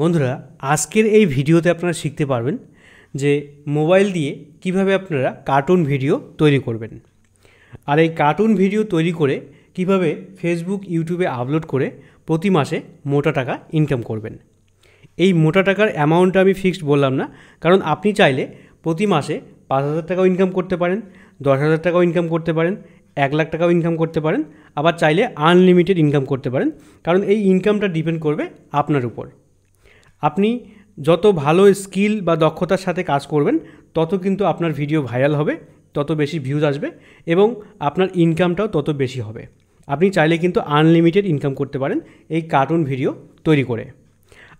বন্ধুরা আজকের এই ভিডিওতে আপনারা শিখতে পারবেন যে মোবাইল দিয়ে কিভাবে আপনারা কার্টুন ভিডিও তৈরি করবেন আর এই কার্টুন ভিডিও তৈরি করে কিভাবে ফেসবুক ইউটিউবে আপলোড করে প্রতি মাসে মোটা টাকা ইনকাম করবেন এই মোটা টাকার অ্যামাউন্টটা আমি ফিক্সড বললাম না কারণ আপনি চাইলে প্রতি মাসে পাঁচ হাজার টাকাও ইনকাম করতে পারেন দশ হাজার টাকাও ইনকাম করতে পারেন এক লাখ টাকাও ইনকাম করতে পারেন আবার চাইলে আনলিমিটেড ইনকাম করতে পারেন কারণ এই ইনকামটা ডিপেন্ড করবে আপনার উপর আপনি যত ভালো স্কিল বা দক্ষতার সাথে কাজ করবেন তত কিন্তু আপনার ভিডিও ভাইরাল হবে তত বেশি ভিউজ আসবে এবং আপনার ইনকামটাও তত বেশি হবে আপনি চাইলে কিন্তু আনলিমিটেড ইনকাম করতে পারেন এই কার্টুন ভিডিও তৈরি করে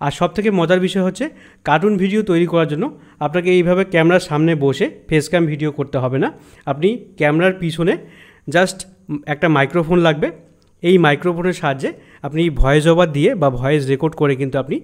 আর সব থেকে মজার বিষয় হচ্ছে কার্টুন ভিডিও তৈরি করার জন্য আপনাকে এইভাবে ক্যামেরার সামনে বসে ফেস ক্যাম ভিডিও করতে হবে না আপনি ক্যামেরার পিছনে জাস্ট একটা মাইক্রোফোন লাগবে এই মাইক্রোফোনের সাহায্যে আপনি ভয়েস ওভার দিয়ে বা ভয়েস রেকর্ড করে কিন্তু আপনি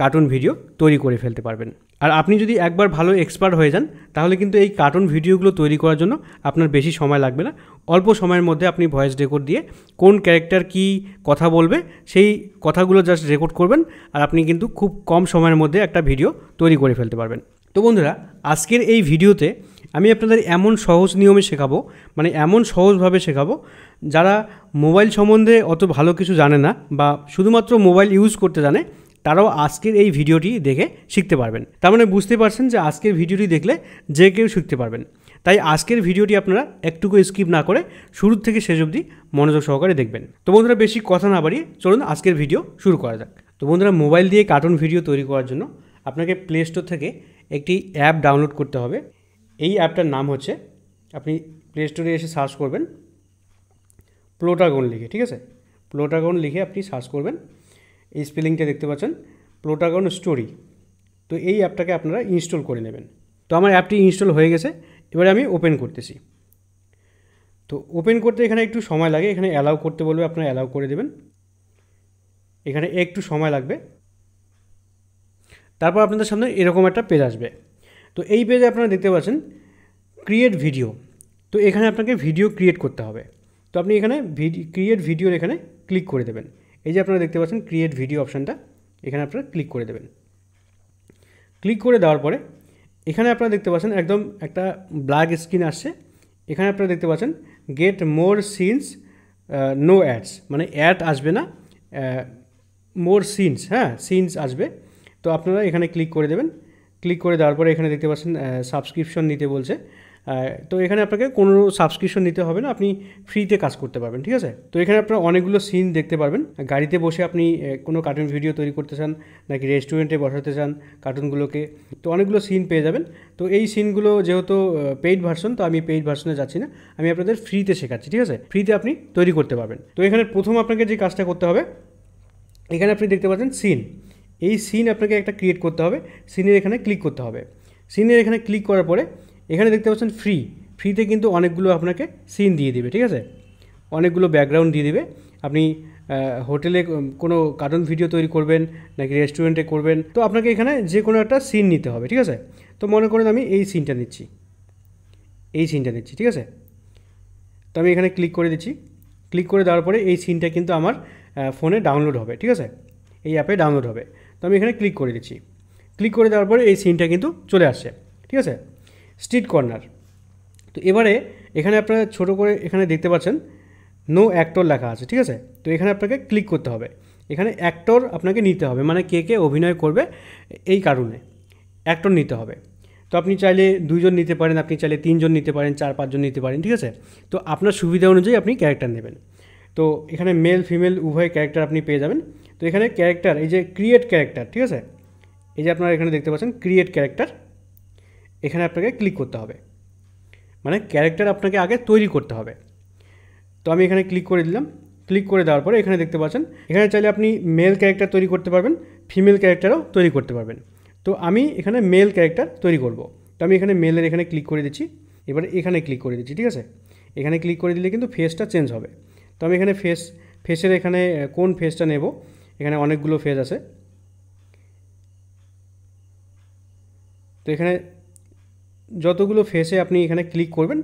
কার্টুন ভিডিও তৈরি করে ফেলতে পারবেন আর আপনি যদি একবার ভালো এক্সপার্ট হয়ে যান তাহলে কিন্তু এই কার্টুন ভিডিওগুলো তৈরি করার জন্য আপনার বেশি সময় লাগবে না অল্প সময়ের মধ্যে আপনি ভয়েস রেকর্ড দিয়ে কোন ক্যারেক্টার কি কথা বলবে সেই কথাগুলো জাস্ট রেকর্ড করবেন আর আপনি কিন্তু খুব কম সময়ের মধ্যে একটা ভিডিও তৈরি করে ফেলতে পারবেন তো বন্ধুরা আজকের এই ভিডিওতে আমি আপনাদের এমন সহজ নিয়মে শেখাবো মানে এমন সহজভাবে শেখাবো যারা মোবাইল সম্বন্ধে অত ভালো কিছু জানে না বা শুধুমাত্র মোবাইল ইউজ করতে জানে তারাও আজকের এই ভিডিওটি দেখে শিখতে পারবেন তার মানে বুঝতে পারছেন যে আজকের ভিডিওটি দেখলে যে কেউ শিখতে পারবেন তাই আজকের ভিডিওটি আপনারা একটুকু স্কিপ না করে শুরু থেকে শেষ অবধি মনোযোগ সহকারে দেখবেন তো বন্ধুরা বেশি কথা না বাড়িয়ে চলুন আজকের ভিডিও শুরু করা যাক তো বন্ধুরা মোবাইল দিয়ে কার্টুন ভিডিও তৈরি করার জন্য আপনাকে প্লে স্টোর থেকে একটি অ্যাপ ডাউনলোড করতে হবে এই অ্যাপটার নাম হচ্ছে আপনি প্লে স্টোরে এসে সার্চ করবেন প্লোটাগন লিখে ঠিক আছে প্লোটাগন লিখে আপনি সার্চ করবেন এই স্পেলিংটা দেখতে পাচ্ছেন প্লোটাগন স্টোরি তো এই অ্যাপটাকে আপনারা ইনস্টল করে নেবেন তো আমার অ্যাপটি ইনস্টল হয়ে গেছে এবারে আমি ওপেন করতেছি তো ওপেন করতে এখানে একটু সময় লাগে এখানে অ্যালাউ করতে বলবে আপনারা অ্যালাউ করে দেবেন এখানে একটু সময় লাগবে তারপর আপনাদের সামনে এরকম একটা পেজ আসবে তো এই পেজে আপনারা দেখতে পাচ্ছেন ক্রিয়েট ভিডিও তো এখানে আপনাকে ভিডিও ক্রিয়েট করতে হবে তো আপনি এখানে ক্রিয়েট ভিডিওর এখানে ক্লিক করে দেবেন এই যে আপনারা দেখতে পাচ্ছেন ক্রিয়েট ভিডিও অপশানটা এখানে আপনারা ক্লিক করে দেবেন ক্লিক করে দেওয়ার পরে এখানে আপনারা দেখতে পাচ্ছেন একদম একটা ব্ল্যাক স্ক্রিন আসছে এখানে আপনারা দেখতে পাচ্ছেন get more scenes no ads মানে অ্যাড আসবে না মোর সিনস হ্যাঁ সিনস আসবে তো আপনারা এখানে ক্লিক করে দেবেন ক্লিক করে দেওয়ার পরে এখানে দেখতে পাচ্ছেন সাবস্ক্রিপশন নিতে বলছে তো এখানে আপনাকে কোনো সাবস্ক্রিপশন নিতে হবে না আপনি ফ্রিতে কাজ করতে পারবেন ঠিক আছে তো এখানে আপনারা অনেকগুলো সিন দেখতে পারবেন গাড়িতে বসে আপনি কোনো কার্টুন ভিডিও তৈরি করতে চান নাকি রেস্টুরেন্টে বসাতে চান কার্টুনগুলোকে তো অনেকগুলো সিন পেয়ে যাবেন তো এই সিনগুলো যেহেতু পেইড ভার্সন তো আমি পেইড ভার্সনে যাচ্ছি না আমি আপনাদের ফ্রিতে শেখাচ্ছি ঠিক আছে ফ্রিতে আপনি তৈরি করতে পারবেন তো এখানে প্রথম আপনাকে যে কাজটা করতে হবে এখানে আপনি দেখতে পাচ্ছেন সিন এই সিন আপনাকে একটা ক্রিয়েট করতে হবে সিনের এখানে ক্লিক করতে হবে সিনের এখানে ক্লিক করার পরে এখানে দেখতে পাচ্ছেন ফ্রি ফ্রিতে কিন্তু অনেকগুলো আপনাকে সিন দিয়ে দিবে ঠিক আছে অনেকগুলো ব্যাকগ্রাউন্ড দিয়ে দিবে আপনি হোটেলে কোনো কার্টুন ভিডিও তৈরি করবেন নাকি রেস্টুরেন্টে করবেন তো আপনাকে এখানে যে কোনো একটা সিন নিতে হবে ঠিক আছে তো মনে করেন আমি এই সিনটা নিচ্ছি এই সিনটা নিচ্ছি ঠিক আছে তো আমি এখানে ক্লিক করে দিচ্ছি ক্লিক করে দেওয়ার পরে এই সিনটা কিন্তু আমার ফোনে ডাউনলোড হবে ঠিক আছে এই অ্যাপে ডাউনলোড হবে তো আমি এখানে ক্লিক করে দিচ্ছি ক্লিক করে দেওয়ার পরে এই সিনটা কিন্তু চলে আসছে ঠিক আছে স্ট্রিট কর্নার তো এবারে এখানে আপনারা ছোট করে এখানে দেখতে পাচ্ছেন নো অ্যাক্টর লেখা আছে ঠিক আছে তো এখানে আপনাকে ক্লিক করতে হবে এখানে অ্যাক্টর আপনাকে নিতে হবে মানে কে কে অভিনয় করবে এই কারণে অ্যাক্টর নিতে হবে তো আপনি চাইলে দুইজন নিতে পারেন আপনি চাইলে তিনজন নিতে পারেন চার পাঁচজন নিতে পারেন ঠিক আছে তো আপনার সুবিধা অনুযায়ী আপনি ক্যারেক্টার নেবেন তো এখানে মেল ফিমেল উভয় ক্যারেক্টার আপনি পেয়ে যাবেন তো এখানে ক্যারেক্টার এই যে ক্রিয়েট ক্যারেক্টার ঠিক আছে এই যে আপনারা এখানে দেখতে পাচ্ছেন ক্রিয়েট ক্যারেক্টার এখানে আপনাকে ক্লিক করতে হবে মানে ক্যারেক্টার আপনাকে আগে তৈরি করতে হবে তো আমি এখানে ক্লিক করে দিলাম ক্লিক করে দেওয়ার পরে এখানে দেখতে পাচ্ছেন এখানে চাইলে আপনি মেল ক্যারেক্টার তৈরি করতে পারবেন ফিমেল ক্যারেক্টারও তৈরি করতে পারবেন তো আমি এখানে মেল ক্যারেক্টার তৈরি করব তো আমি এখানে মেলের এখানে ক্লিক করে দিচ্ছি এবার এখানে ক্লিক করে দিচ্ছি ঠিক আছে এখানে ক্লিক করে দিলে কিন্তু ফেসটা চেঞ্জ হবে তো আমি এখানে ফেস ফেসের এখানে কোন ফেসটা নেব এখানে অনেকগুলো ফেজ আছে তো এখানে যতগুলো ফেসে আপনি এখানে ক্লিক করবেন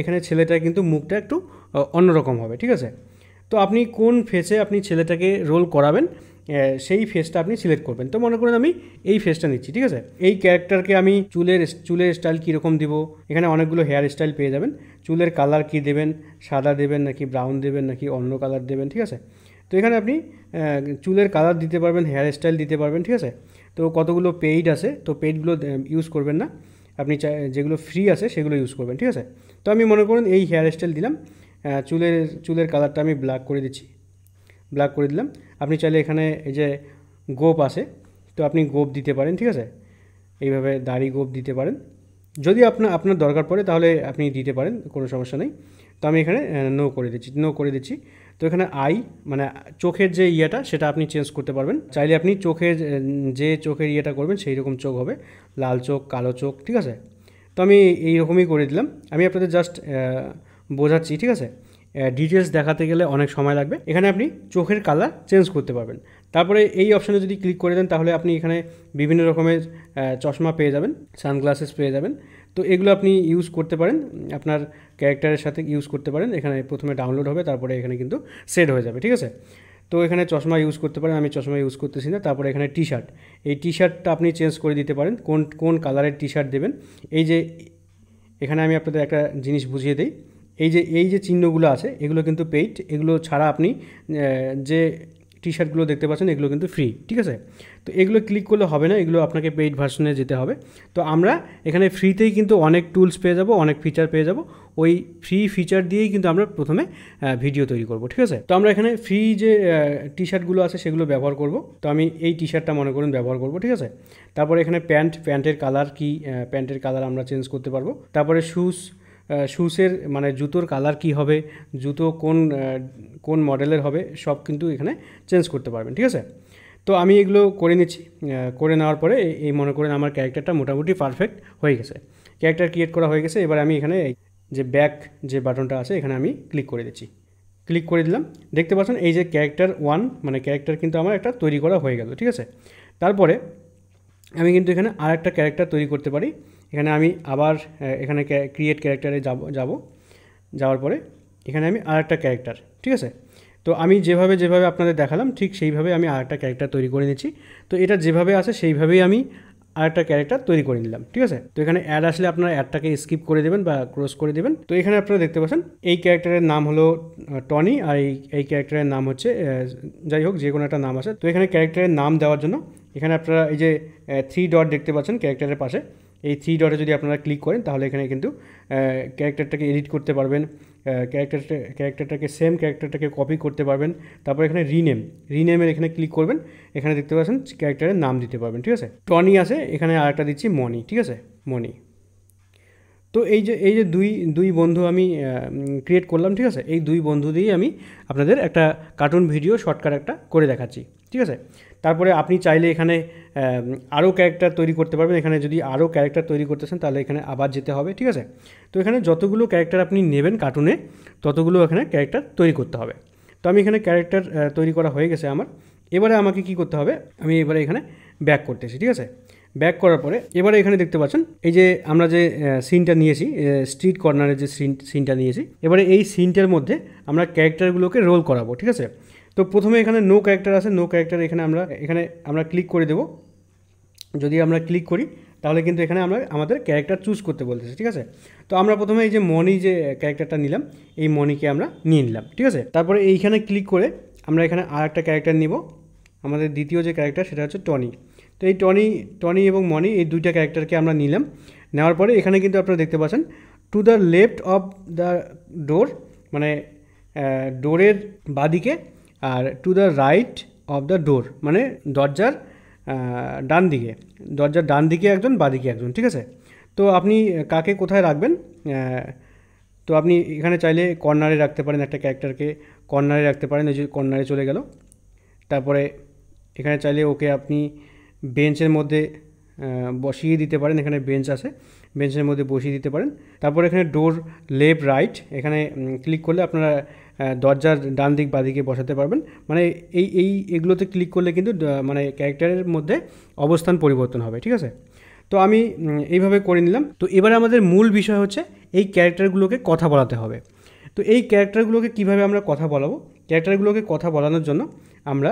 এখানে ছেলেটা কিন্তু মুখটা একটু অন্যরকম হবে ঠিক আছে তো আপনি কোন ফেসে আপনি ছেলেটাকে রোল করাবেন সেই ফেসটা আপনি সিলেক্ট করবেন তো মনে করেন আমি এই ফেসটা নিচ্ছি ঠিক আছে এই ক্যারেক্টারকে আমি চুলের চুলের স্টাইল কীরকম দেবো এখানে অনেকগুলো হেয়ার স্টাইল পেয়ে যাবেন চুলের কালার কি দেবেন সাদা দেবেন নাকি ব্রাউন দেবেন নাকি অন্য কালার দেবেন ঠিক আছে তো এখানে আপনি চুলের কালার দিতে পারবেন হেয়ার স্টাইল দিতে পারবেন ঠিক আছে তো কতগুলো পেইড আছে তো পেইডগুলো ইউজ করবেন না আপনি যেগুলো ফ্রি আছে সেগুলো ইউজ করবেন ঠিক আছে তো আমি মনে করুন এই হেয়ার স্টাইল দিলাম চুলের চুলের কালারটা আমি ব্ল্যাক করে দিচ্ছি ব্ল্যাক করে দিলাম আপনি চাইলে এখানে এই যে গোপ আছে তো আপনি গোপ দিতে পারেন ঠিক আছে এইভাবে দাড়ি গোপ দিতে পারেন যদি আপনার আপনার দরকার পড়ে তাহলে আপনি দিতে পারেন কোনো সমস্যা নেই তো আমি এখানে নো করে দিচ্ছি নো করে দিচ্ছি তো এখানে আই মানে চোখের যে ইয়েটা সেটা আপনি চেঞ্জ করতে পারবেন চাইলে আপনি চোখের যে চোখের ইয়েটা করবেন সেই রকম চোখ হবে লাল চোখ কালো চোখ ঠিক আছে তো আমি এইরকমই করে দিলাম আমি আপনাদের জাস্ট বোঝাচ্ছি ঠিক আছে ডিটেলস দেখাতে গেলে অনেক সময় লাগবে এখানে আপনি চোখের কালার চেঞ্জ করতে পারবেন তারপরে এই অপশানে যদি ক্লিক করে দেন তাহলে আপনি এখানে বিভিন্ন রকমের চশমা পেয়ে যাবেন সানগ্লাসেস পেয়ে যাবেন তো এগুলো আপনি ইউজ করতে পারেন আপনার ক্যারেক্টারের সাথে ইউজ করতে পারেন এখানে প্রথমে ডাউনলোড হবে তারপরে এখানে কিন্তু সেট হয়ে যাবে ঠিক আছে তো এখানে চশমা ইউজ করতে পারেন আমি চশমা ইউজ করতেছি না তারপরে এখানে টি শার্ট এই টি শার্টটা আপনি চেঞ্জ করে দিতে পারেন কোন কোন কালারের টি শার্ট দেবেন এই যে এখানে আমি আপনাদের একটা জিনিস বুঝিয়ে দিই এই যে এই যে চিহ্নগুলো আছে এগুলো কিন্তু পেইড এগুলো ছাড়া আপনি যে টি শার্টগুলো দেখতে পাচ্ছেন এগুলো কিন্তু ফ্রি ঠিক আছে তো এগুলো ক্লিক করলে হবে না এগুলো আপনাকে পেইড ভার্সনে যেতে হবে তো আমরা এখানে ফ্রিতেই কিন্তু অনেক টুলস পেয়ে যাব অনেক ফিচার পেয়ে যাব ওই ফ্রি ফিচার দিয়েই কিন্তু আমরা প্রথমে ভিডিও তৈরি করব ঠিক আছে তো আমরা এখানে ফ্রি যে টি শার্টগুলো আছে সেগুলো ব্যবহার করব তো আমি এই টি শার্টটা মনে করুন ব্যবহার করব ঠিক আছে তারপরে এখানে প্যান্ট প্যান্টের কালার কি প্যান্টের কালার আমরা চেঞ্জ করতে পারবো তারপরে শ্যুজ শুসের মানে জুতোর কালার কি হবে জুতো কোন কোন মডেলের হবে সব কিন্তু এখানে চেঞ্জ করতে পারবেন ঠিক আছে তো আমি এগুলো করে নিচ্ছি করে নেওয়ার পরে এই মনে করেন আমার ক্যারেক্টারটা মোটামুটি পারফেক্ট হয়ে গেছে ক্যারেক্টার ক্রিয়েট করা হয়ে গেছে এবার আমি এখানে যে ব্যাক যে বাটনটা আছে এখানে আমি ক্লিক করে দিচ্ছি ক্লিক করে দিলাম দেখতে পাচ্ছেন এই যে ক্যারেক্টার ওয়ান মানে ক্যারেক্টার কিন্তু আমার একটা তৈরি করা হয়ে গেল ঠিক আছে তারপরে আমি কিন্তু এখানে আর একটা ক্যারেক্টার তৈরি করতে পারি এখানে আমি আবার এখানে ক্রিয়েট ক্যারেক্টারে যাব যাব যাওয়ার পরে এখানে আমি আর একটা ক্যারেক্টার ঠিক আছে তো আমি যেভাবে যেভাবে আপনাদের দেখালাম ঠিক সেইভাবে আমি আর একটা ক্যারেক্টার তৈরি করে নিচ্ছি তো এটা যেভাবে আছে সেইভাবেই আমি আর একটা ক্যারেক্টার তৈরি করে নিলাম ঠিক আছে তো এখানে অ্যাড আসলে আপনারা অ্যাডটাকে স্কিপ করে দেবেন বা ক্রস করে দেবেন তো এখানে আপনারা দেখতে পাচ্ছেন এই ক্যারেক্টারের নাম হলো টনি আর এই এই ক্যারেক্টারের নাম হচ্ছে যাই হোক যে কোনো একটা নাম আছে তো এখানে ক্যারেক্টারের নাম দেওয়ার জন্য এখানে আপনারা এই যে থ্রি ডট দেখতে পাচ্ছেন ক্যারেক্টারের পাশে এই থ্রি ডটে যদি আপনারা ক্লিক করেন তাহলে এখানে কিন্তু ক্যারেক্টারটাকে এডিট করতে পারবেন ক্যারেক্টারটা ক্যারেক্টারটাকে সেম ক্যারেক্টারটাকে কপি করতে পারবেন তারপর এখানে রিনেম রিনেমের এখানে ক্লিক করবেন এখানে দেখতে পাচ্ছেন ক্যারেক্টারের নাম দিতে পারবেন ঠিক আছে টনি আছে এখানে আরেকটা দিচ্ছি মনি ঠিক আছে মনি তো এই যে এই যে দুই দুই বন্ধু আমি ক্রিয়েট করলাম ঠিক আছে এই দুই বন্ধু দিয়েই আমি আপনাদের একটা কার্টুন ভিডিও শর্টকাট একটা করে দেখাচ্ছি ঠিক আছে তারপরে আপনি চাইলে এখানে আরও ক্যারেক্টার তৈরি করতে পারবেন এখানে যদি আরও ক্যারেক্টার তৈরি করতে চান তাহলে এখানে আবার যেতে হবে ঠিক আছে তো এখানে যতগুলো ক্যারেক্টার আপনি নেবেন কার্টুনে ততগুলো এখানে ক্যারেক্টার তৈরি করতে হবে তো আমি এখানে ক্যারেক্টার তৈরি করা হয়ে গেছে আমার এবারে আমাকে কি করতে হবে আমি এবারে এখানে ব্যাক করতেছি ঠিক আছে ব্যাক করার পরে এবারে এখানে দেখতে পাচ্ছেন এই যে আমরা যে সিনটা নিয়েছি স্ট্রিট কর্নারের যে সিন সিনটা নিয়েছি এবারে এই সিনটার মধ্যে আমরা ক্যারেক্টারগুলোকে রোল করাবো ঠিক আছে তো প্রথমে এখানে নো ক্যারেক্টার আছে নো ক্যারেক্টার এখানে আমরা এখানে আমরা ক্লিক করে দেব যদি আমরা ক্লিক করি তাহলে কিন্তু এখানে আমরা আমাদের ক্যারেক্টার চুজ করতে বলতেছে ঠিক আছে তো আমরা প্রথমে এই যে মনি যে ক্যারেক্টারটা নিলাম এই মনিকে আমরা নিয়ে নিলাম ঠিক আছে তারপরে এইখানে ক্লিক করে আমরা এখানে আর একটা ক্যারেক্টার নিব আমাদের দ্বিতীয় যে ক্যারেক্টার সেটা হচ্ছে টনি তো এই টনি টনি এবং মনি এই দুইটা ক্যারেক্টারকে আমরা নিলাম নেওয়ার পরে এখানে কিন্তু আপনারা দেখতে পাচ্ছেন to the left of the door মানে ডোরের বাদিকে আর to the right of the door মানে দরজার ডান দিকে দরজার ডান দিকে একজন বাদিকে একজন ঠিক আছে তো আপনি কাকে কোথায় রাখবেন তো আপনি এখানে চাইলে কর্নারে রাখতে পারেন একটা ক্যারেক্টারকে কর্নারে রাখতে পারেন এই যে কর্নারে চলে গেল তারপরে এখানে চাইলে ওকে আপনি বেঞ্চের মধ্যে বসিয়ে দিতে পারেন এখানে বেঞ্চ আছে বেঞ্চের মধ্যে বসিয়ে দিতে পারেন তারপর এখানে ডোর লেফট রাইট এখানে ক্লিক করলে আপনারা দরজার ডান দিক দিকে বসাতে পারবেন মানে এই এই এগুলোতে ক্লিক করলে কিন্তু মানে ক্যারেক্টারের মধ্যে অবস্থান পরিবর্তন হবে ঠিক আছে তো আমি এইভাবে করে নিলাম তো এবার আমাদের মূল বিষয় হচ্ছে এই ক্যারেক্টারগুলোকে কথা বলাতে হবে তো এই ক্যারেক্টারগুলোকে কিভাবে আমরা কথা বলাবো ক্যারেক্টারগুলোকে কথা বলানোর জন্য আমরা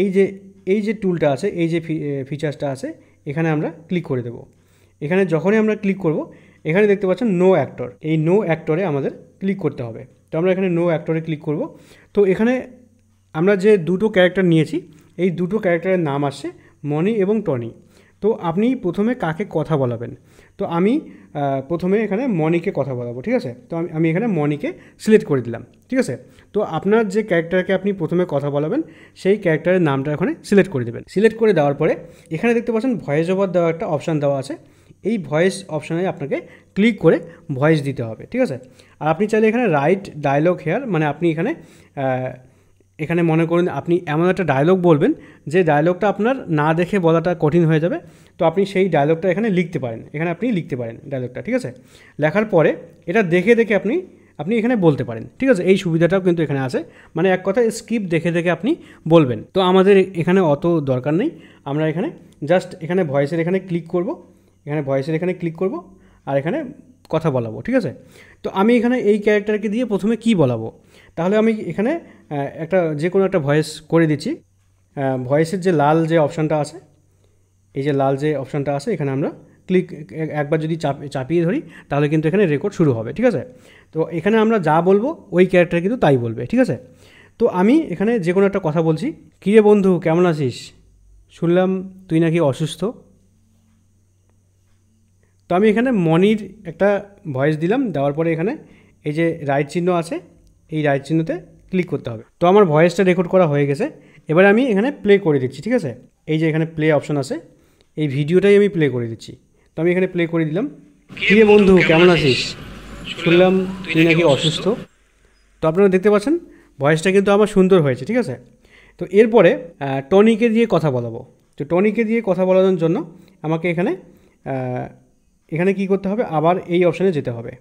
এই যে এই যে টুলটা আছে এই যে ফিচার্সটা আছে এখানে আমরা ক্লিক করে দেব এখানে যখনই আমরা ক্লিক করব এখানে দেখতে পাচ্ছেন নো অ্যাক্টর এই নো অ্যাক্টরে আমাদের ক্লিক করতে হবে তো আমরা এখানে নো অ্যাক্টরে ক্লিক করব তো এখানে আমরা যে দুটো ক্যারেক্টার নিয়েছি এই দুটো ক্যারেক্টারের নাম আসছে মনি এবং টনি তো আপনি প্রথমে কাকে কথা বলাবেন তো আমি প্রথমে এখানে মনিকে কথা বলাবো ঠিক আছে তো আমি আমি এখানে মনিকে সিলেক্ট করে দিলাম ঠিক আছে তো আপনার যে ক্যারেক্টারকে আপনি প্রথমে কথা বলাবেন সেই ক্যারেক্টারের নামটা এখানে সিলেক্ট করে দেবেন সিলেক্ট করে দেওয়ার পরে এখানে দেখতে পাচ্ছেন ভয়েস ওভার দেওয়ার একটা অপশান দেওয়া আছে এই ভয়েস অপশানে আপনাকে ক্লিক করে ভয়েস দিতে হবে ঠিক আছে আর আপনি চাইলে এখানে রাইট ডায়লগ হেয়ার মানে আপনি এখানে এখানে মনে করুন আপনি এমন একটা ডায়লগ বলবেন যে ডায়লগটা আপনার না দেখে বলাটা কঠিন হয়ে যাবে তো আপনি সেই ডায়লগটা এখানে লিখতে পারেন এখানে আপনি লিখতে পারেন ডায়লগটা ঠিক আছে লেখার পরে এটা দেখে দেখে আপনি আপনি এখানে বলতে পারেন ঠিক আছে এই সুবিধাটাও কিন্তু এখানে আছে মানে এক কথা স্কিপ দেখে দেখে আপনি বলবেন তো আমাদের এখানে অত দরকার নেই আমরা এখানে জাস্ট এখানে ভয়েসের এখানে ক্লিক করব এখানে ভয়েসের এখানে ক্লিক করব আর এখানে কথা বলাবো ঠিক আছে তো আমি এখানে এই ক্যারেক্টারকে দিয়ে প্রথমে কি বলাবো তাহলে আমি এখানে একটা যে কোনো একটা ভয়েস করে দিচ্ছি ভয়েসের যে লাল যে অপশানটা আছে এই যে লাল যে অপশানটা আছে এখানে আমরা ক্লিক একবার যদি চাপিয়ে ধরি তাহলে কিন্তু এখানে রেকর্ড শুরু হবে ঠিক আছে তো এখানে আমরা যা বলবো ওই ক্যারেক্টার কিন্তু তাই বলবে ঠিক আছে তো আমি এখানে যে কোনো একটা কথা বলছি কিরে বন্ধু কেমন আছিস শুনলাম তুই নাকি অসুস্থ তো আমি এখানে মনির একটা ভয়েস দিলাম দেওয়ার পরে এখানে এই যে রাইট চিহ্ন আছে এই রাইট চিহ্নতে ক্লিক করতে হবে তো আমার ভয়েসটা রেকর্ড করা হয়ে গেছে এবার আমি এখানে প্লে করে দিচ্ছি ঠিক আছে এই যে এখানে প্লে অপশন আছে এই ভিডিওটাই আমি প্লে করে দিচ্ছি তো আমি এখানে প্লে করে দিলাম কে বন্ধু কেমন আছিস শুনলাম তুই নাকি অসুস্থ তো আপনারা দেখতে পাচ্ছেন ভয়েসটা কিন্তু আমার সুন্দর হয়েছে ঠিক আছে তো এরপরে টনিকে দিয়ে কথা বলাবো তো টনিকে দিয়ে কথা বলানোর জন্য আমাকে এখানে এখানে কি করতে হবে আবার এই অপশানে যেতে হবে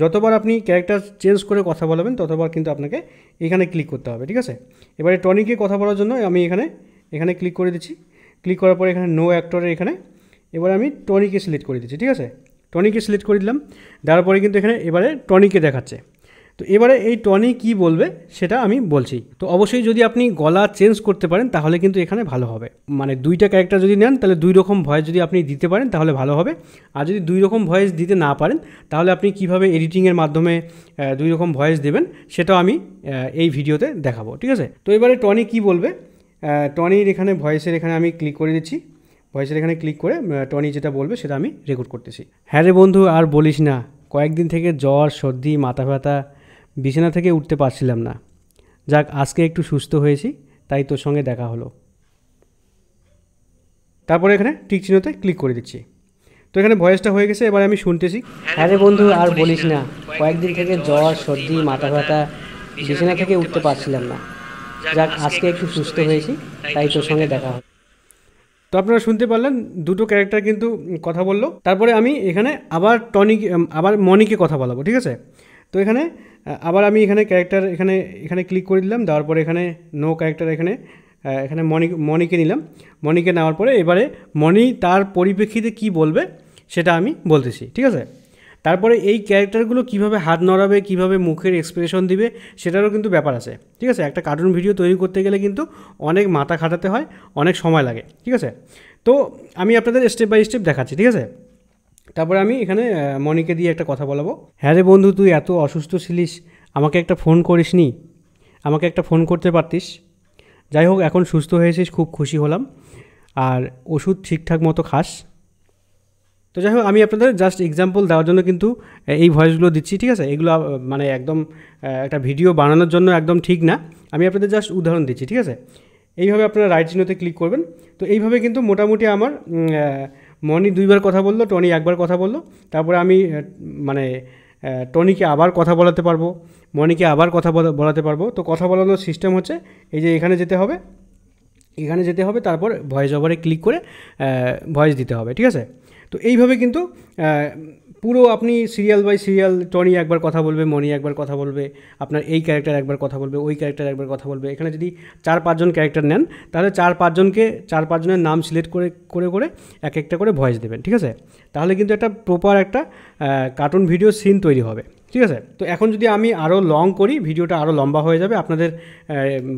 যতবার আপনি ক্যারেক্টার চেঞ্জ করে কথা বলাবেন ততবার কিন্তু আপনাকে এখানে ক্লিক করতে হবে ঠিক আছে এবারে টনিকে কথা বলার জন্য আমি এখানে এখানে ক্লিক করে দিচ্ছি ক্লিক করার পরে এখানে নো অ্যাক্টরের এখানে এবারে আমি টনিকে সিলেক্ট করে দিচ্ছি ঠিক আছে টনিকে সিলেক্ট করে দিলাম তারপরে কিন্তু এখানে এবারে টনিকে দেখাচ্ছে তো এবারে এই টনি কি বলবে সেটা আমি বলছি তো অবশ্যই যদি আপনি গলা চেঞ্জ করতে পারেন তাহলে কিন্তু এখানে ভালো হবে মানে দুইটা ক্যারেক্টার যদি নেন তাহলে দুই রকম ভয়েস যদি আপনি দিতে পারেন তাহলে ভালো হবে আর যদি দুই রকম ভয়েস দিতে না পারেন তাহলে আপনি কিভাবে এডিটিংয়ের মাধ্যমে দুই রকম ভয়েস দেবেন সেটাও আমি এই ভিডিওতে দেখাবো ঠিক আছে তো এবারে টনি কি বলবে টনির এখানে ভয়েসের এখানে আমি ক্লিক করে দিচ্ছি ভয়েসের এখানে ক্লিক করে টনি যেটা বলবে সেটা আমি রেকর্ড করতেছি হ্যাঁ রে বন্ধু আর বলিস না কয়েকদিন থেকে জ্বর সর্দি মাথা ব্যথা বিছানা থেকে উঠতে পারছিলাম না যাক আজকে একটু সুস্থ হয়েছি তাই তোর সঙ্গে দেখা হলো তারপরে এখানে টিক চিহ্নতে ক্লিক করে দিচ্ছি তো এখানে ভয়েসটা হয়ে গেছে এবার আমি শুনতেছি আরে বন্ধু আর বলিস না কয়েকদিন থেকে জ্বর সর্দি মাথা ব্যথা বিছানা থেকে উঠতে পারছিলাম না যাক আজকে একটু সুস্থ হয়েছি তাই তোর সঙ্গে দেখা হলো তো আপনারা শুনতে পারলেন দুটো ক্যারেক্টার কিন্তু কথা বললো তারপরে আমি এখানে আবার টনিক আবার মনিকে কথা বলাবো ঠিক আছে তো এখানে আবার আমি এখানে ক্যারেক্টার এখানে এখানে ক্লিক করে দিলাম দেওয়ার পরে এখানে নো ক্যারেক্টার এখানে এখানে মনি মনিকে নিলাম মনিকে নেওয়ার পরে এবারে মনি তার পরিপ্রেক্ষিতে কি বলবে সেটা আমি বলতেছি ঠিক আছে তারপরে এই ক্যারেক্টারগুলো কিভাবে হাত নড়াবে কিভাবে মুখের এক্সপ্রেশন দিবে সেটারও কিন্তু ব্যাপার আছে ঠিক আছে একটা কার্টুন ভিডিও তৈরি করতে গেলে কিন্তু অনেক মাথা খাটাতে হয় অনেক সময় লাগে ঠিক আছে তো আমি আপনাদের স্টেপ বাই স্টেপ দেখাচ্ছি ঠিক আছে তারপরে আমি এখানে মনিকে দিয়ে একটা কথা বলাবো হ্যাঁ রে বন্ধু তুই এত অসুস্থ ছিলিস আমাকে একটা ফোন করিস নি আমাকে একটা ফোন করতে পারতিস যাই হোক এখন সুস্থ হয়েছিস খুব খুশি হলাম আর ওষুধ ঠিকঠাক মতো খাস তো যাই হোক আমি আপনাদের জাস্ট এক্সাম্পল দেওয়ার জন্য কিন্তু এই ভয়েসগুলো দিচ্ছি ঠিক আছে এগুলো মানে একদম একটা ভিডিও বানানোর জন্য একদম ঠিক না আমি আপনাদের জাস্ট উদাহরণ দিচ্ছি ঠিক আছে এইভাবে আপনারা রাইট চিহ্নতে ক্লিক করবেন তো এইভাবে কিন্তু মোটামুটি আমার মনি দুইবার কথা বললো টনি একবার কথা বললো তারপরে আমি মানে টনিকে আবার কথা বলাতে পারবো মনিকে আবার কথা বলাতে পারবো তো কথা বলানোর সিস্টেম হচ্ছে এই যে এখানে যেতে হবে এখানে যেতে হবে তারপর ভয়েস ওভারে ক্লিক করে ভয়েস দিতে হবে ঠিক আছে তো এইভাবে কিন্তু পুরো আপনি সিরিয়াল বাই সিরিয়াল টনি একবার কথা বলবে মনি একবার কথা বলবে আপনার এই ক্যারেক্টার একবার কথা বলবে ওই ক্যারেক্টার একবার কথা বলবে এখানে যদি চার পাঁচজন ক্যারেক্টার নেন তাহলে চার পাঁচজনকে চার পাঁচজনের নাম সিলেক্ট করে করে করে এক একটা করে ভয়েস দেবেন ঠিক আছে তাহলে কিন্তু একটা প্রপার একটা কার্টুন ভিডিও সিন তৈরি হবে ঠিক আছে তো এখন যদি আমি আরও লং করি ভিডিওটা আরও লম্বা হয়ে যাবে আপনাদের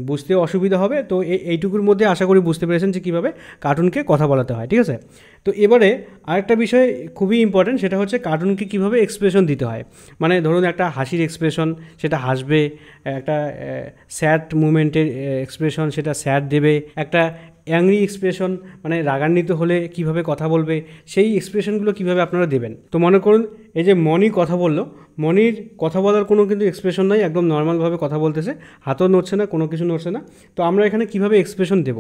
বুঝতে অসুবিধা হবে তো এইটুকুর মধ্যে আশা করি বুঝতে পেরেছেন যে কীভাবে কার্টুনকে কথা বলাতে হয় ঠিক আছে তো এবারে আরেকটা বিষয় খুবই ইম্পর্ট্যান্ট সেটা হচ্ছে কার্টুনকে কীভাবে এক্সপ্রেশন দিতে হয় মানে ধরুন একটা হাসির এক্সপ্রেশন সেটা হাসবে একটা স্যাড মুভমেন্টের এক্সপ্রেশন সেটা স্যাড দেবে একটা অ্যাংরি এক্সপ্রেশন মানে রাগান্বিত হলে কিভাবে কথা বলবে সেই এক্সপ্রেশনগুলো কিভাবে আপনারা দেবেন তো মনে করুন এই যে মনি কথা বলল মনির কথা বলার কোনো কিন্তু এক্সপ্রেশন নাই একদম নর্মালভাবে কথা বলতেছে হাতও নড়ছে না কোনো কিছু নড়ছে না তো আমরা এখানে কিভাবে এক্সপ্রেশন দেব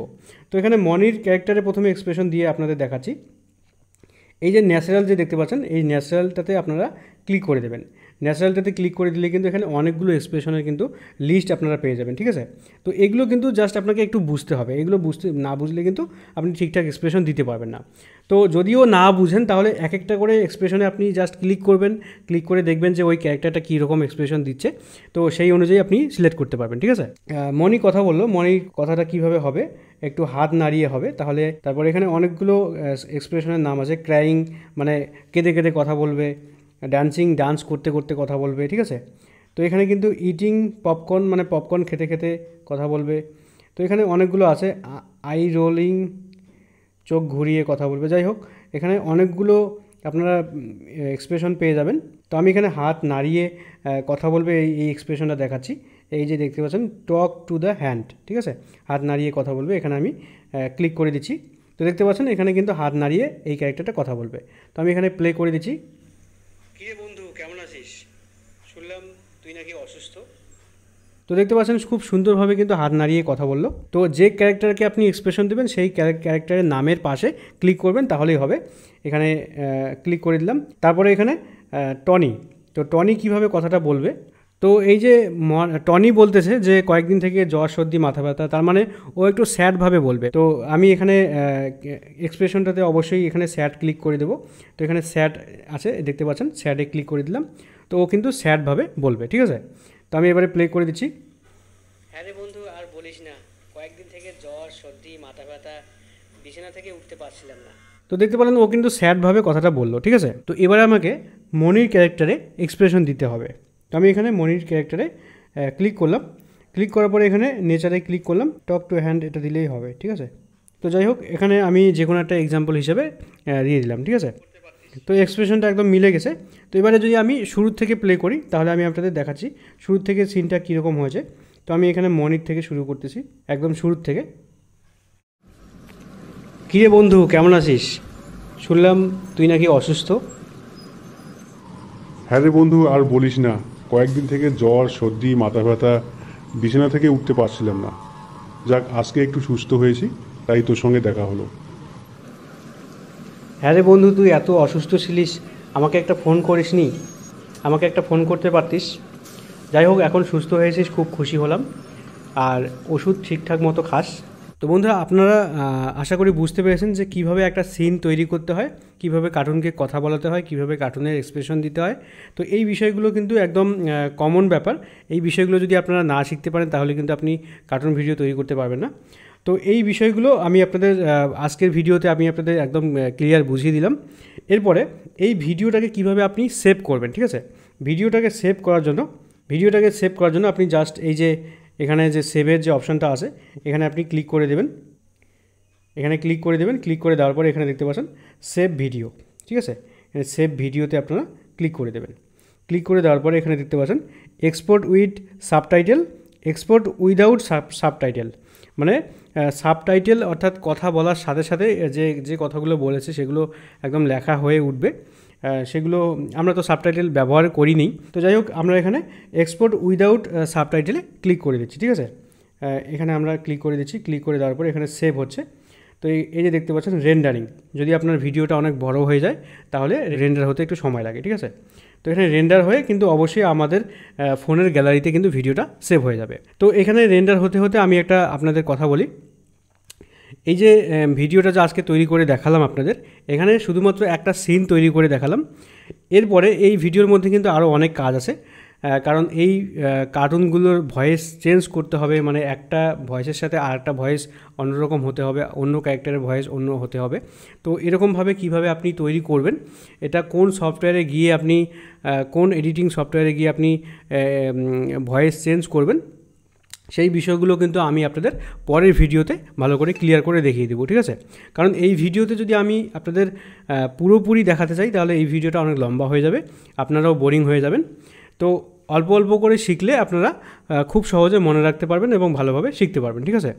তো এখানে মনির ক্যারেক্টারে প্রথমে এক্সপ্রেশন দিয়ে আপনাদের দেখাচ্ছি এই যে ন্যাচারাল যে দেখতে পাচ্ছেন এই ন্যাচারালটাতে আপনারা ক্লিক করে দেবেন ন্যাচারালটাতে ক্লিক করে দিলে কিন্তু এখানে অনেকগুলো এক্সপ্রেশনের কিন্তু লিস্ট আপনারা পেয়ে যাবেন ঠিক আছে তো এগুলো কিন্তু জাস্ট আপনাকে একটু বুঝতে হবে এগুলো বুঝতে না বুঝলে কিন্তু আপনি ঠিকঠাক এক্সপ্রেশন দিতে পারবেন না তো যদিও না বুঝেন তাহলে এক একটা করে এক্সপ্রেশনে আপনি জাস্ট ক্লিক করবেন ক্লিক করে দেখবেন যে ওই ক্যারেক্টারটা কীরকম এক্সপ্রেশন দিচ্ছে তো সেই অনুযায়ী আপনি সিলেক্ট করতে পারবেন ঠিক আছে মনি কথা বললো মনির কথাটা কিভাবে হবে একটু হাত নাড়িয়ে হবে তাহলে তারপরে এখানে অনেকগুলো এক্সপ্রেশনের নাম আছে ক্রাইং মানে কেঁদে কেঁদে কথা বলবে ড্যান্সিং ডান্স করতে করতে কথা বলবে ঠিক আছে তো এখানে কিন্তু ইটিং পপকর্ন মানে পপকর্ন খেতে খেতে কথা বলবে তো এখানে অনেকগুলো আছে আই রোলিং চোখ ঘুরিয়ে কথা বলবে যাই হোক এখানে অনেকগুলো আপনারা এক্সপ্রেশন পেয়ে যাবেন তো আমি এখানে হাত নাড়িয়ে কথা বলবে এই এই এক্সপ্রেশনটা দেখাচ্ছি এই যে দেখতে পাচ্ছেন টক টু দ্য হ্যান্ড ঠিক আছে হাত নাড়িয়ে কথা বলবে এখানে আমি ক্লিক করে দিচ্ছি তো দেখতে পাচ্ছেন এখানে কিন্তু হাত নাড়িয়ে এই ক্যারেক্টারটা কথা বলবে তো আমি এখানে প্লে করে দিচ্ছি কিরে বন্ধু কেমন আছিস শুনলাম তুই নাকি অসুস্থ তো দেখতে পাচ্ছেন খুব সুন্দরভাবে কিন্তু হাত নাড়িয়ে কথা বললো তো যে ক্যারেক্টারকে আপনি এক্সপ্রেশন দেবেন সেই ক্যারেক্টারের নামের পাশে ক্লিক করবেন তাহলেই হবে এখানে ক্লিক করে দিলাম তারপরে এখানে টনি তো টনি কিভাবে কথাটা বলবে তো এই যে টনি বলতেছে যে কয়েকদিন থেকে জ্বর সর্দি মাথা ব্যথা তার মানে ও একটু স্যাডভাবে বলবে তো আমি এখানে এক্সপ্রেশনটাতে অবশ্যই এখানে স্যাড ক্লিক করে দেবো তো এখানে স্যাড আছে দেখতে পাচ্ছেন স্যাডে ক্লিক করে দিলাম তো ও কিন্তু স্যাডভাবে বলবে ঠিক আছে তো আমি এবারে প্লে করে দিচ্ছি হ্যাঁ রে বন্ধু আর বলিস না কয়েকদিন থেকে জ্বর সর্দি মাথা ব্যথা বিছানা থেকে উঠতে পারছিলাম না তো দেখতে পেলেন ও কিন্তু স্যাডভাবে কথাটা বললো ঠিক আছে তো এবারে আমাকে মনির ক্যারেক্টারে এক্সপ্রেশন দিতে হবে তো আমি এখানে মনির ক্যারেক্টারে ক্লিক করলাম ক্লিক করার পরে এখানে নেচারে ক্লিক করলাম টক টু হ্যান্ড এটা দিলেই হবে ঠিক আছে তো যাই হোক এখানে আমি যে কোনো একটা এক্সাম্পল হিসেবে দিয়ে দিলাম ঠিক আছে তো এক্সপ্রেশনটা একদম মিলে গেছে তো এবারে যদি আমি শুরু থেকে প্লে করি তাহলে আমি আপনাদের দেখাচ্ছি শুরু থেকে সিনটা কীরকম হয়েছে তো আমি এখানে মনির থেকে শুরু করতেছি একদম শুরুর থেকে কিরে বন্ধু কেমন আছিস শুনলাম তুই নাকি অসুস্থ হ্যাঁ রে বন্ধু আর বলিস না কয়েকদিন থেকে জ্বর সর্দি মাথা ব্যথা বিছানা থেকে উঠতে পারছিলাম না যাক আজকে একটু সুস্থ হয়েছি তাই তোর সঙ্গে দেখা হলো হ্যাঁ রে বন্ধু তুই এত অসুস্থ ছিলিস আমাকে একটা ফোন করিস নি আমাকে একটা ফোন করতে পারতিস যাই হোক এখন সুস্থ হয়েছিস খুব খুশি হলাম আর ওষুধ ঠিকঠাক মতো খাস তো বন্ধুরা আপনারা আশা করি বুঝতে পেরেছেন যে কিভাবে একটা সিন তৈরি করতে হয় কিভাবে কার্টুনকে কথা বলাতে হয় কিভাবে কার্টুনের এক্সপ্রেশন দিতে হয় তো এই বিষয়গুলো কিন্তু একদম কমন ব্যাপার এই বিষয়গুলো যদি আপনারা না শিখতে পারেন তাহলে কিন্তু আপনি কার্টুন ভিডিও তৈরি করতে পারবেন না তো এই বিষয়গুলো আমি আপনাদের আজকের ভিডিওতে আমি আপনাদের একদম ক্লিয়ার বুঝিয়ে দিলাম এরপরে এই ভিডিওটাকে কিভাবে আপনি সেভ করবেন ঠিক আছে ভিডিওটাকে সেভ করার জন্য ভিডিওটাকে সেভ করার জন্য আপনি জাস্ট এই যে এখানে যে সেভের যে অপশানটা আছে এখানে আপনি ক্লিক করে দেবেন এখানে ক্লিক করে দেবেন ক্লিক করে দেওয়ার পরে এখানে দেখতে পাচ্ছেন সেভ ভিডিও ঠিক আছে এখানে সেভ ভিডিওতে আপনারা ক্লিক করে দেবেন ক্লিক করে দেওয়ার পরে এখানে দেখতে পাচ্ছেন export with subtitle export without sub subtitle মানে সাবটাইটেল অর্থাৎ কথা বলার সাথে সাথে যে যে কথাগুলো বলেছে সেগুলো একদম লেখা হয়ে উঠবে সেগুলো আমরা তো সাবটাইটেল ব্যবহার করিনি তো যাই হোক আমরা এখানে এক্সপোর্ট উইদাউট সাবটাইটেলে ক্লিক করে দিচ্ছি ঠিক আছে এখানে আমরা ক্লিক করে দিচ্ছি ক্লিক করে দেওয়ার পর এখানে সেভ হচ্ছে তো এই যে দেখতে পাচ্ছেন রেন্ডারিং যদি আপনার ভিডিওটা অনেক বড় হয়ে যায় তাহলে রেন্ডার হতে একটু সময় লাগে ঠিক আছে তো এখানে রেন্ডার হয়ে কিন্তু অবশ্যই আমাদের ফোনের গ্যালারিতে কিন্তু ভিডিওটা সেভ হয়ে যাবে তো এখানে রেন্ডার হতে হতে আমি একটা আপনাদের কথা বলি এই যে ভিডিওটা যে আজকে তৈরি করে দেখালাম আপনাদের এখানে শুধুমাত্র একটা সিন তৈরি করে দেখালাম এরপরে এই ভিডিওর মধ্যে কিন্তু আরও অনেক কাজ আছে কারণ এই কার্টুনগুলোর ভয়েস চেঞ্জ করতে হবে মানে একটা ভয়েসের সাথে আর একটা ভয়েস অন্যরকম হতে হবে অন্য ক্যারেক্টারের ভয়েস অন্য হতে হবে তো এরকমভাবে কিভাবে আপনি তৈরি করবেন এটা কোন সফটওয়্যারে গিয়ে আপনি কোন এডিটিং সফটওয়্যারে গিয়ে আপনি ভয়েস চেঞ্জ করবেন সেই বিষয়গুলো কিন্তু আমি আপনাদের পরের ভিডিওতে ভালো করে ক্লিয়ার করে দেখিয়ে দেবো ঠিক আছে কারণ এই ভিডিওতে যদি আমি আপনাদের পুরোপুরি দেখাতে চাই তাহলে এই ভিডিওটা অনেক লম্বা হয়ে যাবে আপনারাও বোরিং হয়ে যাবেন তো অল্প অল্প করে শিখলে আপনারা খুব সহজে মনে রাখতে পারবেন এবং ভালোভাবে শিখতে পারবেন ঠিক আছে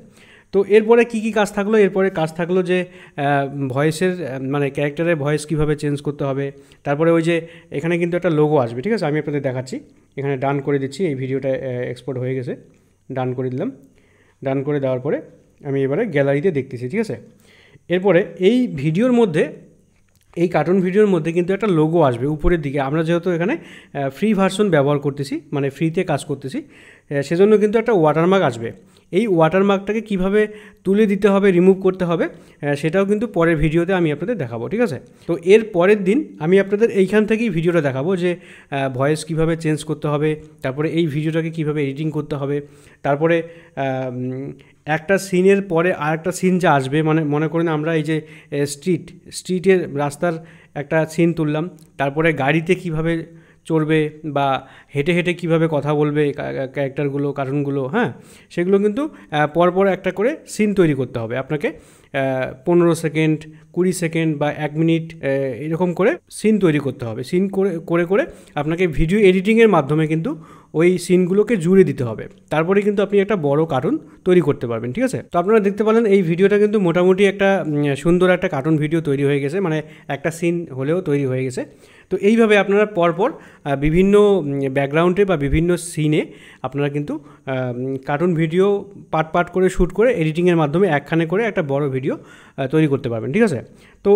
তো এরপরে কি কি কাজ থাকলো এরপরে কাজ থাকলো যে ভয়েসের মানে ক্যারেক্টারের ভয়েস কিভাবে চেঞ্জ করতে হবে তারপরে ওই যে এখানে কিন্তু একটা লোগো আসবে ঠিক আছে আমি আপনাদের দেখাচ্ছি এখানে ডান করে দিচ্ছি এই ভিডিওটা এক্সপোর্ট হয়ে গেছে ডান করে দিলাম ডান করে দেওয়ার পরে আমি এবারে গ্যালারিতে দেখতেছি ঠিক আছে এরপরে এই ভিডিওর মধ্যে এই কার্টুন ভিডিওর মধ্যে কিন্তু একটা লোগো আসবে উপরের দিকে আমরা যেহেতু এখানে ফ্রি ভার্সন ব্যবহার করতেছি মানে ফ্রিতে কাজ করতেছি সেজন্য কিন্তু একটা ওয়াটারমার্ক আসবে এই ওয়াটারমার্কটাকে কিভাবে তুলে দিতে হবে রিমুভ করতে হবে সেটাও কিন্তু পরের ভিডিওতে আমি আপনাদের দেখাবো ঠিক আছে তো এর পরের দিন আমি আপনাদের এইখান থেকেই ভিডিওটা দেখাবো যে ভয়েস কিভাবে চেঞ্জ করতে হবে তারপরে এই ভিডিওটাকে কিভাবে এডিটিং করতে হবে তারপরে একটা সিনের পরে আর একটা সিন যা আসবে মানে মনে করেন আমরা এই যে স্ট্রিট স্ট্রিটের রাস্তার একটা সিন তুললাম তারপরে গাড়িতে কিভাবে চড়বে বা হেঁটে হেঁটে কিভাবে কথা বলবে ক্যারেক্টারগুলো কার্টুনগুলো হ্যাঁ সেগুলো কিন্তু পরপর একটা করে সিন তৈরি করতে হবে আপনাকে পনেরো সেকেন্ড কুড়ি সেকেন্ড বা এক মিনিট এরকম করে সিন তৈরি করতে হবে সিন করে করে করে আপনাকে ভিডিও এডিটিংয়ের মাধ্যমে কিন্তু ওই সিনগুলোকে জুড়ে দিতে হবে তারপরে কিন্তু আপনি একটা বড় কার্টুন তৈরি করতে পারবেন ঠিক আছে তো আপনারা দেখতে পারলেন এই ভিডিওটা কিন্তু মোটামুটি একটা সুন্দর একটা কার্টুন ভিডিও তৈরি হয়ে গেছে মানে একটা সিন হলেও তৈরি হয়ে গেছে তো এইভাবে আপনারা পরপর বিভিন্ন ব্যাকগ্রাউন্ডে বা বিভিন্ন সিনে আপনারা কিন্তু কার্টুন ভিডিও পার্ট পার্ট করে শ্যুট করে এডিটিংয়ের মাধ্যমে একখানে করে একটা বড় ভিডিও তৈরি করতে পারবেন ঠিক আছে তো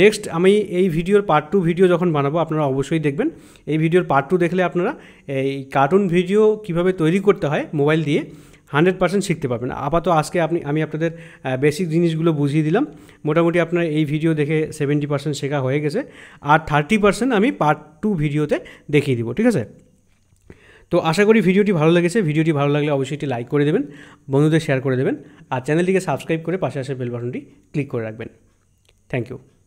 নেক্সট আমি এই ভিডিওর পার্ট টু ভিডিও যখন বানাবো আপনারা অবশ্যই দেখবেন এই ভিডিওর পার্ট টু দেখলে আপনারা এই কার্টুন ভিডিও কিভাবে তৈরি করতে হয় মোবাইল দিয়ে হান্ড্রেড পার্সেন্ট শিখতে পারবেন আপাত আজকে আপনি আমি আপনাদের বেসিক জিনিসগুলো বুঝিয়ে দিলাম মোটামুটি আপনার এই ভিডিও দেখে সেভেন্টি পার্সেন্ট শেখা হয়ে গেছে আর থার্টি পার্সেন্ট আমি পার্ট টু ভিডিওতে দেখিয়ে দিব ঠিক আছে তো আশা করি ভিডিওটি ভালো লেগেছে ভিডিওটি ভালো লাগলে অবশ্যই একটি লাইক করে দেবেন বন্ধুদের শেয়ার করে দেবেন আর চ্যানেলটিকে সাবস্ক্রাইব করে পাশে আসে বেল বাটনটি ক্লিক করে রাখবেন থ্যাংক ইউ